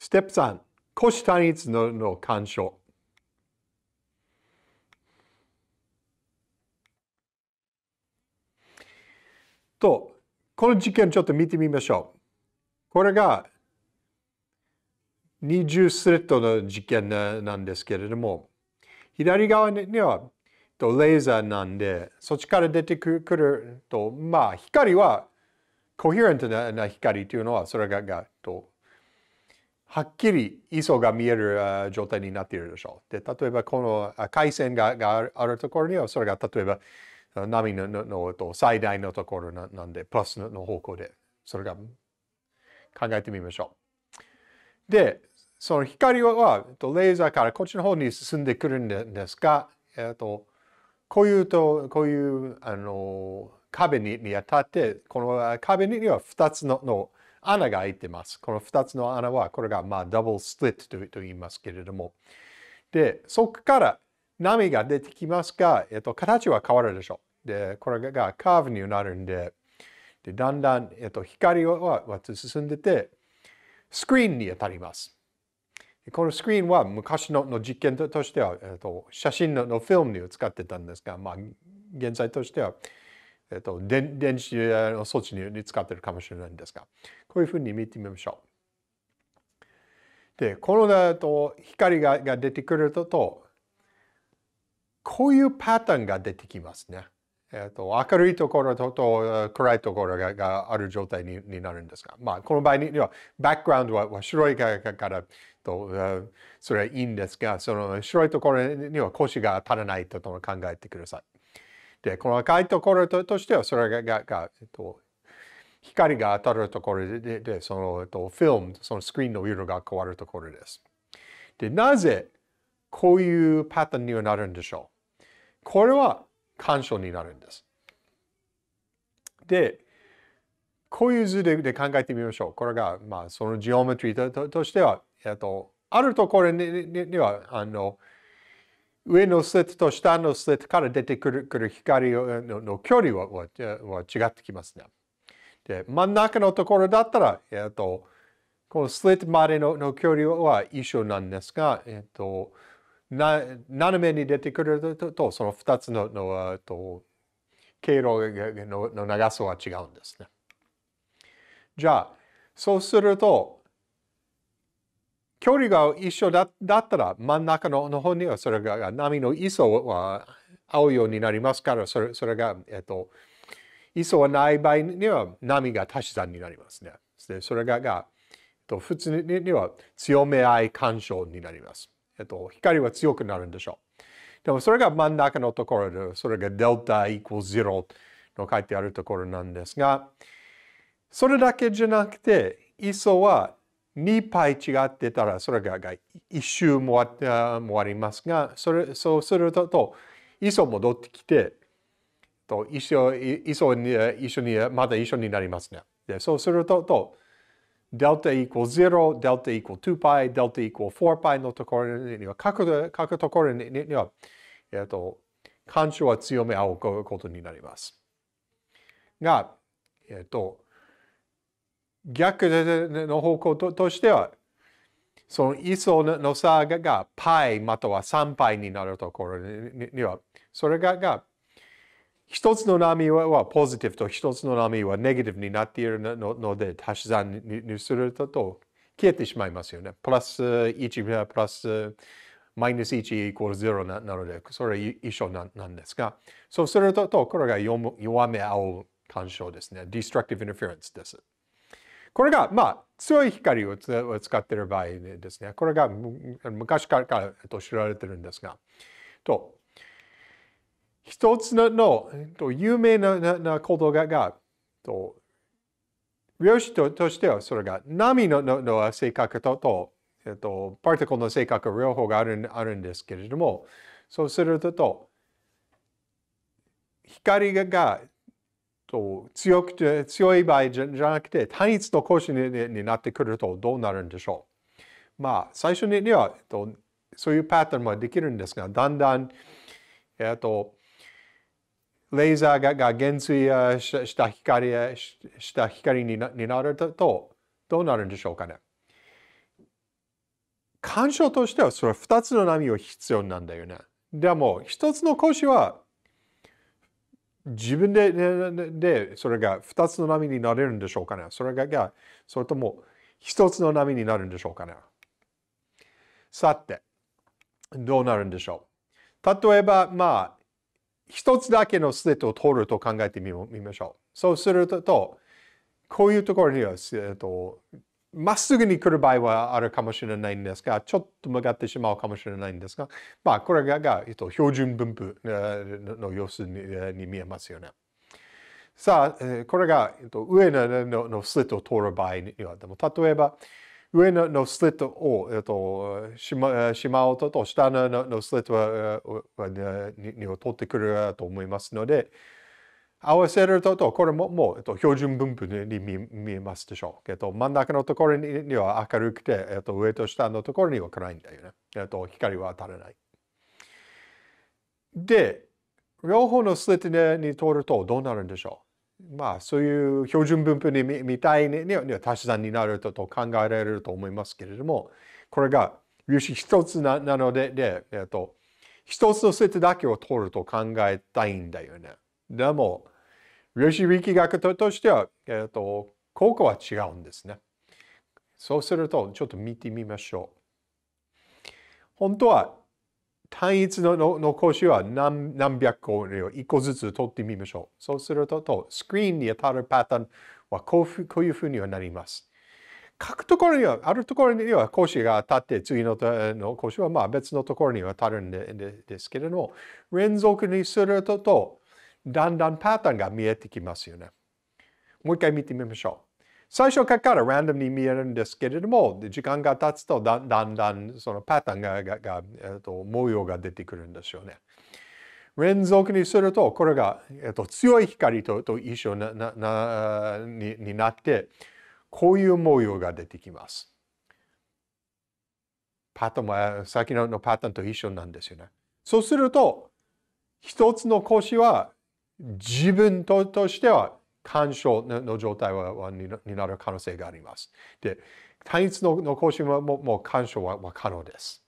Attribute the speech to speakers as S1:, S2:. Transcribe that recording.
S1: ステップ3、腰単一のの干渉。と、この実験ちょっと見てみましょう。これが20スレッドの実験なんですけれども、左側にはとレーザーなんで、そっちから出てくると、まあ光は、コヘレントな光というのは、それががとはっきり磯が見える状態になっているでしょう。で、例えばこの海線ががあるところには、それが例えば波ののの最大のところなんで、プラスの方向で、それが考えてみましょう。で、その光はレーザーからこっちの方に進んでくるんですが、えっと、こういうと、こういうあの壁にに当たって、この壁には2つのの穴が開いてます。この2つの穴は、これがまあダブルスリットとと言いますけれども。で、そこから波が出てきますが、えっと、形は変わるでしょう。で、これがカーブになるんで、でだんだん、えっと、光は進んでて、スクリーンに当たります。このスクリーンは昔のの実験としては、えっと、写真ののフィルムに使ってたんですが、まあ、現在としてはえっと、電電子の装置に使ってるかもしれないんですが、こういうふうに見てみましょう。で、このと光がが出てくると、こういうパターンが出てきますね。えっと、明るいところと暗いところががある状態にになるんですが、まあ、この場合には、バックグラウンドは白いからと、それはいいんですが、その白いところには腰が足らないと考えてください。で、この赤いところとしては、それが、ががえっと、光が当たるところで、ででその、えっと、フィルム、そのスクリーンの色が変わるところです。で、なぜこういうパターンにはなるんでしょうこれは干渉になるんです。で、こういう図でで考えてみましょう。これが、まあ、そのジオメトリーととしては、えっと、あるところににには、あの、上のスレッドと下のスレッドから出てくるくる光のの距離ははは違ってきますね。で真ん中のところだったら、えっとこのスレッドまでのの距離は一緒なんですが、えっとな斜めに出てくるととその2つののと経路のの長さは違うんですね。じゃあそうすると距離が一緒だったら真ん中の方にはそれが波の磯は合うようになりますからそれそれが、えっと、磯はない場合には波が足し算になりますね。でそれがが、えっと、普通には強め合い干渉になります。えっと、光は強くなるんでしょう。でもそれが真ん中のところでそれがデルタイコールゼロの書いてあるところなんですがそれだけじゃなくて磯は2パイ違ってたらそれが1周もありますがそれそうするとイソ戻ってきてと一緒一に一緒にまた一緒になりますね。でそうするとと delta equal 0 delta equal 2 pi delta equal 4 pi のところには各各ところには、えっと干渉は強め合うことになります。が、えっ、と逆の方向としては、その位相の差がパイまたは3 π になるところには、それがが一つの波はポジティブと一つの波はネガティブになっているので足し算にすると消えてしまいますよね。プラス1プラスマイナス1イコール0なのでそれ一緒なんですがそうするとこれが弱め合う干渉ですね。ディストラクティブインフ n t e r です。これが、まあ、強い光を使っている場合ですね。これが昔からと知られてるんですが、と、一つのと有名なことが、と、量子ととしてはそれが波ののの性格とと、えっと、パーティクルの性格両方があるあるんですけれども、そうすると、光がと強くて強い場合じゃなくて単一の講師になってくるとどうなるんでしょうまあ最初には、えっと、そういうパターンはできるんですがだんだん、えっと、レーザーがが減衰した光した光になになるとどうなるんでしょうかね干渉としてはそれは2つの波が必要なんだよね。でも1つの講師は自分ででそれが2つの波になれるんでしょうかねそれがそれとも1つの波になるんでしょうかねさてどうなるんでしょう例えばまあ1つだけのスレッドを通ると考えてみましょうそうするとこういうところには、えっと、まっすぐに来る場合はあるかもしれないんですが、ちょっと曲がってしまうかもしれないんですが、まあ、これが、えっと、標準分布の様子に見えますよね。さあ、これが、えっと、上ののスリットを通る場合には、でも例えば、上ののスリットを、えっと、しましまうとと下ののスリットはにを通ってくると思いますので、合わせると、これももう、標準分布に見えますでしょう。えっと、真ん中のところには明るくて、えっと、上と下のところには暗いんだよね。えっと、光は当たらない。で、両方のスリットに通るとどうなるんでしょうまあ、そういう標準分布に見たいには足し算になるとと考えられると思いますけれども、これが粒子一つなので、で、えっと、一つのスリットだけを通ると考えたいんだよね。でも、量子力学としては、えーと、効果は違うんですね。そうすると、ちょっと見てみましょう。本当は、単一の残しは何何百個を1個ずつ取ってみましょう。そうすると、スクリーンに当たるパターンはこうこういうふうにはなります。書くところには、あるところには講師が当たって、次の講師はまあ別のところには当たるんですけれども、連続にすると、だんだんパターンが見えてきますよね。もう一回見てみましょう。最初からランダムに見えるんですけれども、時間が経つとだんだんそのパターンががが、えっと模様が出てくるんですよね。連続にすると、これが、えっと強い光とと一緒なななにになって、こういう模様が出てきます。パターンは先のパターンと一緒なんですよね。そうすると、一つの腰は自分ととしては干渉の状態はになる可能性があります。で、単一のの更新はもうもう干渉は可能です。